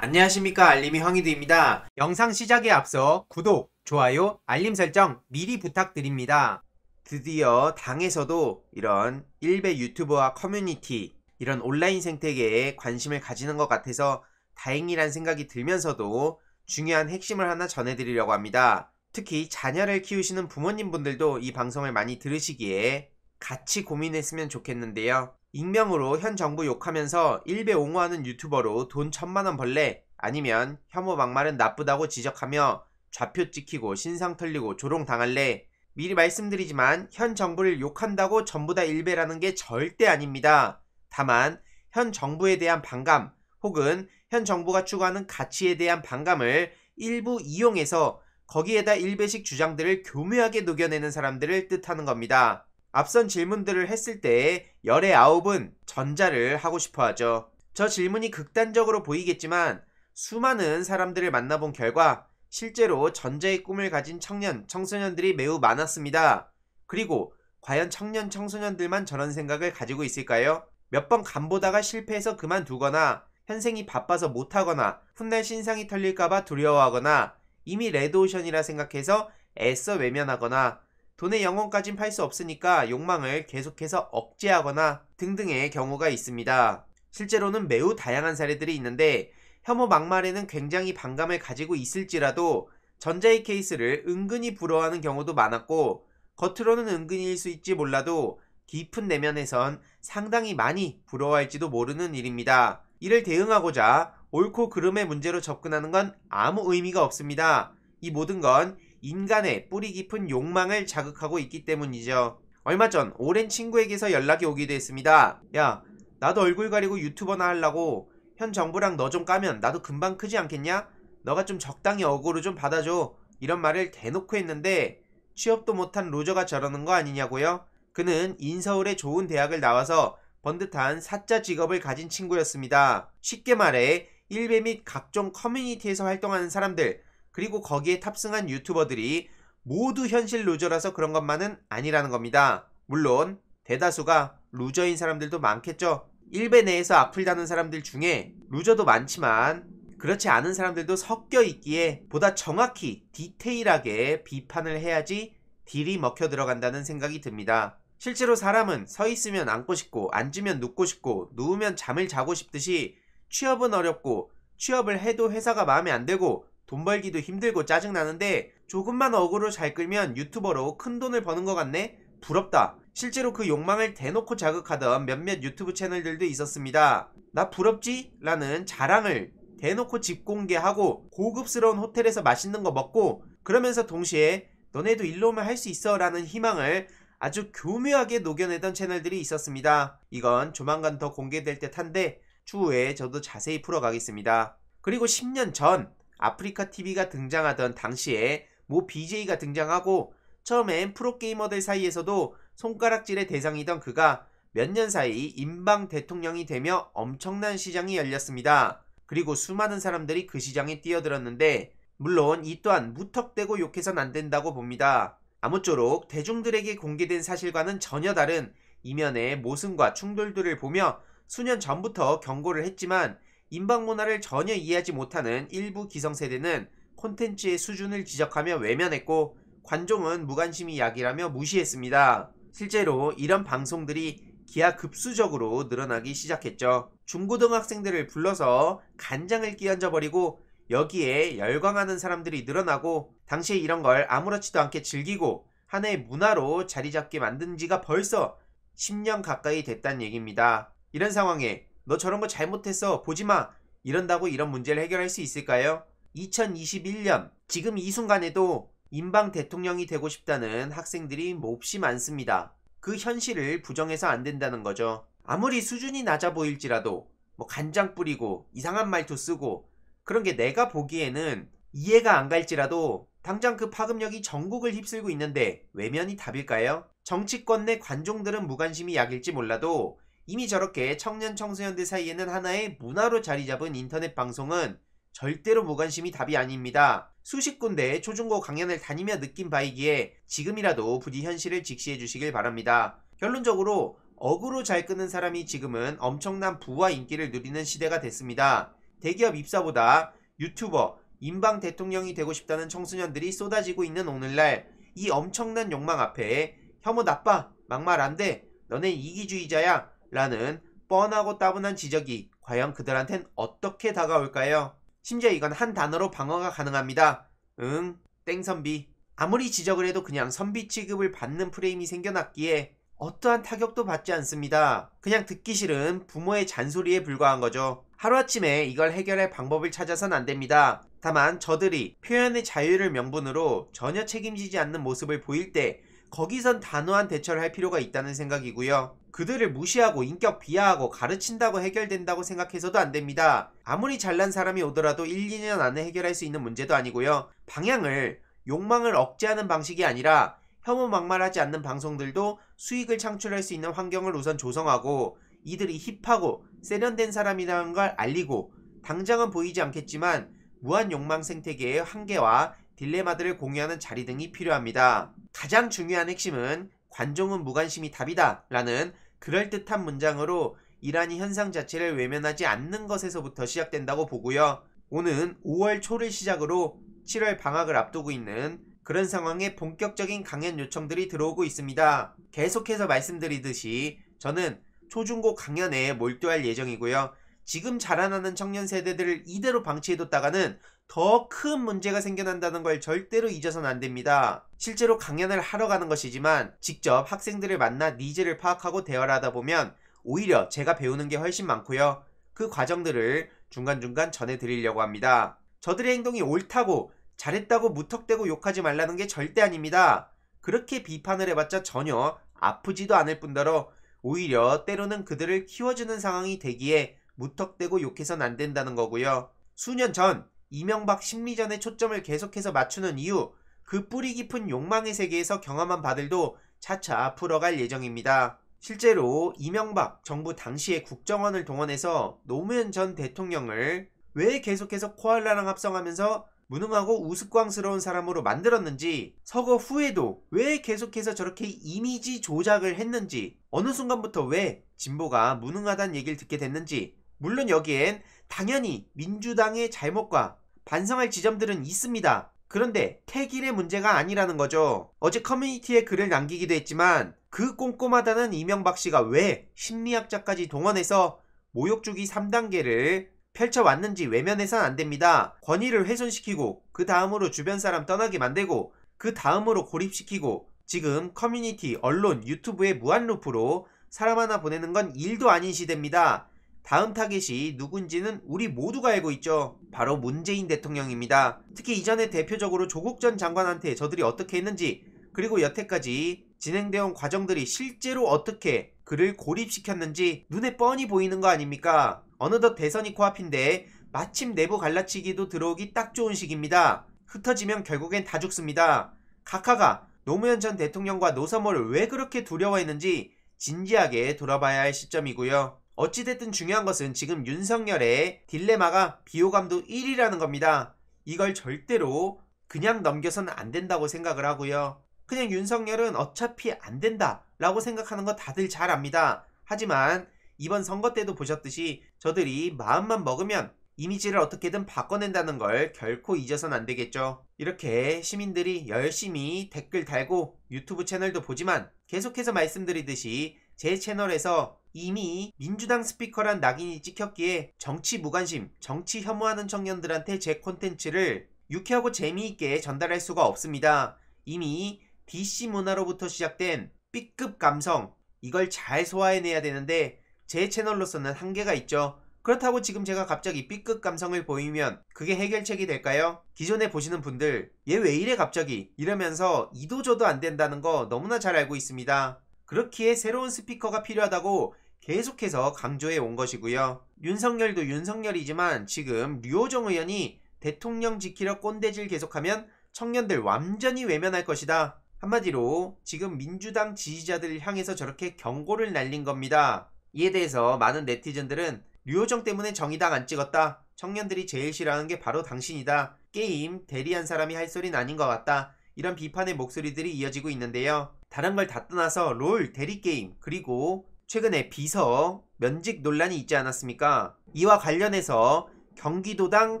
안녕하십니까 알림이 황희드입니다. 영상 시작에 앞서 구독, 좋아요, 알림 설정 미리 부탁드립니다. 드디어 당에서도 이런 일베 유튜버와 커뮤니티 이런 온라인 생태계에 관심을 가지는 것 같아서 다행이란 생각이 들면서도 중요한 핵심을 하나 전해드리려고 합니다. 특히 자녀를 키우시는 부모님분들도 이 방송을 많이 들으시기에 같이 고민했으면 좋겠는데요. 익명으로 현 정부 욕하면서 일배 옹호하는 유튜버로 돈 천만원 벌래 아니면 혐오 막말은 나쁘다고 지적하며 좌표 찍히고 신상 털리고 조롱 당할래 미리 말씀드리지만 현 정부를 욕한다고 전부 다일배라는게 절대 아닙니다. 다만 현 정부에 대한 반감 혹은 현 정부가 추구하는 가치에 대한 반감을 일부 이용해서 거기에다 일배식 주장들을 교묘하게 녹여내는 사람들을 뜻하는 겁니다. 앞선 질문들을 했을 때의 열의 아홉은 전자를 하고 싶어 하죠. 저 질문이 극단적으로 보이겠지만 수많은 사람들을 만나본 결과 실제로 전자의 꿈을 가진 청년, 청소년들이 매우 많았습니다. 그리고 과연 청년, 청소년들만 저런 생각을 가지고 있을까요? 몇 번 간보다가 실패해서 그만두거나 현생이 바빠서 못하거나 훗날 신상이 털릴까봐 두려워하거나 이미 레드오션이라 생각해서 애써 외면하거나 돈의 영혼까진 팔 수 없으니까 욕망을 계속해서 억제하거나 등등의 경우가 있습니다. 실제로는 매우 다양한 사례들이 있는데 혐오 막말에는 굉장히 반감을 가지고 있을지라도 전자의 케이스를 은근히 부러워하는 경우도 많았고 겉으로는 은근일 수 있지 몰라도 깊은 내면에선 상당히 많이 부러워할지도 모르는 일입니다. 이를 대응하고자 옳고 그름의 문제로 접근하는 건 아무 의미가 없습니다. 이 모든 건 인간의 뿌리 깊은 욕망을 자극하고 있기 때문이죠. 얼마 전 오랜 친구에게서 연락이 오기도 했습니다. 야, 나도 얼굴 가리고 유튜버나 하려고 현 정부랑 너 좀 까면 나도 금방 크지 않겠냐? 너가 좀 적당히 억울을 좀 받아줘. 이런 말을 대놓고 했는데 취업도 못한 로저가 저러는 거 아니냐고요? 그는 인서울의 좋은 대학을 나와서 번듯한 사짜 직업을 가진 친구였습니다. 쉽게 말해 일베 및 각종 커뮤니티에서 활동하는 사람들, 그리고 거기에 탑승한 유튜버들이 모두 현실 루저라서 그런 것만은 아니라는 겁니다. 물론 대다수가 루저인 사람들도 많겠죠. 1배 내에서 악플 다는 사람들 중에 루저도 많지만 그렇지 않은 사람들도 섞여 있기에 보다 정확히 디테일하게 비판을 해야지 딜이 먹혀 들어간다는 생각이 듭니다. 실제로 사람은 서 있으면 앉고 싶고 앉으면 눕고 싶고 누우면 잠을 자고 싶듯이 취업은 어렵고 취업을 해도 회사가 마음에 안 들고 돈 벌기도 힘들고 짜증나는데 조금만 어그로 잘 끌면 유튜버로 큰 돈을 버는 것 같네? 부럽다. 실제로 그 욕망을 대놓고 자극하던 몇몇 유튜브 채널들도 있었습니다. 나 부럽지? 라는 자랑을 대놓고 집 공개하고 고급스러운 호텔에서 맛있는 거 먹고 그러면서 동시에 너네도 일로 오면 할 수 있어 라는 희망을 아주 교묘하게 녹여내던 채널들이 있었습니다. 이건 조만간 더 공개될 듯한데 추후에 저도 자세히 풀어가겠습니다. 그리고 10년 전 아프리카 TV가 등장하던 당시에 모 BJ가 등장하고 처음엔 프로게이머들 사이에서도 손가락질의 대상이던 그가 몇 년 사이 인방 대통령이 되며 엄청난 시장이 열렸습니다. 그리고 수많은 사람들이 그 시장에 뛰어들었는데 물론 이 또한 무턱대고 욕해선 안 된다고 봅니다. 아무쪼록 대중들에게 공개된 사실과는 전혀 다른 이면의 모순과 충돌들을 보며 수년 전부터 경고를 했지만 인방문화를 전혀 이해하지 못하는 일부 기성세대는 콘텐츠의 수준을 지적하며 외면했고 관종은 무관심이 약이라며 무시했습니다. 실제로 이런 방송들이 기하급수적으로 늘어나기 시작했죠. 중고등학생들을 불러서 간장을 끼얹어 버리고 여기에 열광하는 사람들이 늘어나고 당시에 이런 걸 아무렇지도 않게 즐기고 하나의 문화로 자리 잡게 만든 지가 벌써 10년 가까이 됐단 얘기입니다. 이런 상황에 너 저런 거 잘못했어. 보지 마. 이런다고 이런 문제를 해결할 수 있을까요? 2021년 지금 이 순간에도 인방 대통령이 되고 싶다는 학생들이 몹시 많습니다. 그 현실을 부정해서 안 된다는 거죠. 아무리 수준이 낮아 보일지라도 뭐 간장 뿌리고 이상한 말도 쓰고 그런 게 내가 보기에는 이해가 안 갈지라도 당장 그 파급력이 전국을 휩쓸고 있는데 외면이 답일까요? 정치권 내 관종들은 무관심이 약일지 몰라도 이미 저렇게 청년 청소년들 사이에는 하나의 문화로 자리 잡은 인터넷 방송은 절대로 무관심이 답이 아닙니다. 수십 군데 초중고 강연을 다니며 느낀 바이기에 지금이라도 부디 현실을 직시해 주시길 바랍니다. 결론적으로 어그로 잘 끄는 사람이 지금은 엄청난 부와 인기를 누리는 시대가 됐습니다. 대기업 입사보다 유튜버, 인방 대통령이 되고 싶다는 청소년들이 쏟아지고 있는 오늘날 이 엄청난 욕망 앞에 혐오 나빠, 막말 안 돼, 너네 이기주의자야 라는 뻔하고 따분한 지적이 과연 그들한텐 어떻게 다가올까요? 심지어 이건 한 단어로 방어가 가능합니다. 응, 땡선비. 아무리 지적을 해도 그냥 선비 취급을 받는 프레임이 생겨났기에 어떠한 타격도 받지 않습니다. 그냥 듣기 싫은 부모의 잔소리에 불과한 거죠. 하루아침에 이걸 해결할 방법을 찾아선 안 됩니다. 다만 저들이 표현의 자유를 명분으로 전혀 책임지지 않는 모습을 보일 때 거기선 단호한 대처를 할 필요가 있다는 생각이고요. 그들을 무시하고 인격 비하하고 가르친다고 해결된다고 생각해서도 안 됩니다. 아무리 잘난 사람이 오더라도 1, 2년 안에 해결할 수 있는 문제도 아니고요. 방향을, 욕망을 억제하는 방식이 아니라 혐오 막말하지 않는 방송들도 수익을 창출할 수 있는 환경을 우선 조성하고 이들이 힙하고 세련된 사람이라는 걸 알리고 당장은 보이지 않겠지만 무한 욕망 생태계의 한계와 딜레마들을 공유하는 자리 등이 필요합니다. 가장 중요한 핵심은 관종은 무관심이 답이다 라는 그럴듯한 문장으로 이란이 현상 자체를 외면하지 않는 것에서부터 시작된다고 보고요. 오는 5월 초를 시작으로 7월 방학을 앞두고 있는 그런 상황에 본격적인 강연 요청들이 들어오고 있습니다. 계속해서 말씀드리듯이 저는 초중고 강연에 몰두할 예정이고요. 지금 자라나는 청년 세대들을 이대로 방치해뒀다가는 더큰 문제가 생겨난다는 걸 절대로 잊어서는안 됩니다. 실제로 강연을 하러 가는 것이지만 직접 학생들을 만나 니즈를 파악하고 대화를 하다 보면 오히려 제가 배우는 게 훨씬 많고요. 그 과정들을 중간중간 전해드리려고 합니다. 저들의 행동이 옳다고 잘했다고 무턱대고 욕하지 말라는 게 절대 아닙니다. 그렇게 비판을 해봤자 전혀 아프지도 않을 뿐더러 오히려 때로는 그들을 키워주는 상황이 되기에 무턱대고 욕해서는안 된다는 거고요. 수년 전 이명박 심리전에 초점을 계속해서 맞추는 이유 그 뿌리 깊은 욕망의 세계에서 경험한 바들도 차차 풀어갈 예정입니다. 실제로 이명박 정부 당시의 국정원을 동원해서 노무현 전 대통령을 왜 계속해서 코알라랑 합성하면서 무능하고 우스꽝스러운 사람으로 만들었는지 서거 후에도 왜 계속해서 저렇게 이미지 조작을 했는지 어느 순간부터 왜 진보가 무능하다는 얘기를 듣게 됐는지 물론 여기엔 당연히 민주당의 잘못과 반성할 지점들은 있습니다. 그런데 태길의 문제가 아니라는 거죠. 어제 커뮤니티에 글을 남기기도 했지만 그 꼼꼼하다는 이명박 씨가 왜 심리학자까지 동원해서 모욕주기 3단계를 펼쳐왔는지 외면해선 안 됩니다. 권위를 훼손시키고 그 다음으로 주변 사람 떠나게 만들고 그 다음으로 고립시키고 지금 커뮤니티, 언론, 유튜브의 무한루프로 사람 하나 보내는 건 일도 아닌 시대입니다. 다음 타겟이 누군지는 우리 모두가 알고 있죠. 바로 문재인 대통령입니다. 특히 이전에 대표적으로 조국 전 장관한테 저들이 어떻게 했는지 그리고 여태까지 진행되어 온 과정들이 실제로 어떻게 그를 고립시켰는지 눈에 뻔히 보이는 거 아닙니까? 어느덧 대선이 코앞인데 마침 내부 갈라치기도 들어오기 딱 좋은 시기입니다. 흩어지면 결국엔 다 죽습니다. 각하가 노무현 전 대통령과 노사모를 왜 그렇게 두려워했는지 진지하게 돌아봐야 할 시점이고요. 어찌됐든 중요한 것은 지금 윤석열의 딜레마가 비호감도 1위라는 겁니다. 이걸 절대로 그냥 넘겨선안 된다고 생각을 하고요. 그냥 윤석열은 어차피 안 된다 라고 생각하는 거 다들 잘 압니다. 하지만 이번 선거 때도 보셨듯이 저들이 마음만 먹으면 이미지를 어떻게든 바꿔낸다는 걸 결코 잊어선 안 되겠죠. 이렇게 시민들이 열심히 댓글 달고 유튜브 채널도 보지만 계속해서 말씀드리듯이 제 채널에서 이미 민주당 스피커란 낙인이 찍혔기에 정치 무관심, 정치 혐오하는 청년들한테 제 콘텐츠를 유쾌하고 재미있게 전달할 수가 없습니다. 이미 DC 문화로부터 시작된 B급 감성, 이걸 잘 소화해내야 되는데 제 채널로서는 한계가 있죠. 그렇다고 지금 제가 갑자기 B급 감성을 보이면 그게 해결책이 될까요? 기존에 보시는 분들, 얘 왜 이래 갑자기? 이러면서 이도저도 안 된다는 거 너무나 잘 알고 있습니다. 그렇기에 새로운 스피커가 필요하다고 계속해서 강조해 온 것이고요. 윤석열도 윤석열이지만 지금 류호정 의원이 대통령 지키려 꼰대질 계속하면 청년들 완전히 외면할 것이다. 한마디로 지금 민주당 지지자들을 향해서 저렇게 경고를 날린 겁니다. 이에 대해서 많은 네티즌들은 류호정 때문에 정의당 안 찍었다. 청년들이 제일 싫어하는 게 바로 당신이다. 게임 대리한 사람이 할소리는 아닌 것 같다. 이런 비판의 목소리들이 이어지고 있는데요. 다른 걸 다 떠나서 롤, 대리게임, 그리고 최근에 비서 면직 논란이 있지 않았습니까? 이와 관련해서 경기도당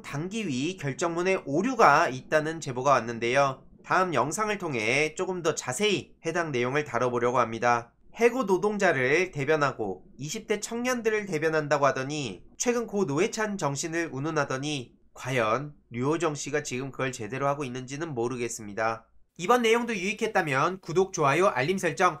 당기위 결정문에 오류가 있다는 제보가 왔는데요. 다음 영상을 통해 조금 더 자세히 해당 내용을 다뤄보려고 합니다. 해고 노동자를 대변하고 20대 청년들을 대변한다고 하더니 최근 고 노회찬 정신을 운운하더니 과연 류호정 씨가 지금 그걸 제대로 하고 있는지는 모르겠습니다. 이번 내용도 유익했다면 구독, 좋아요, 알림 설정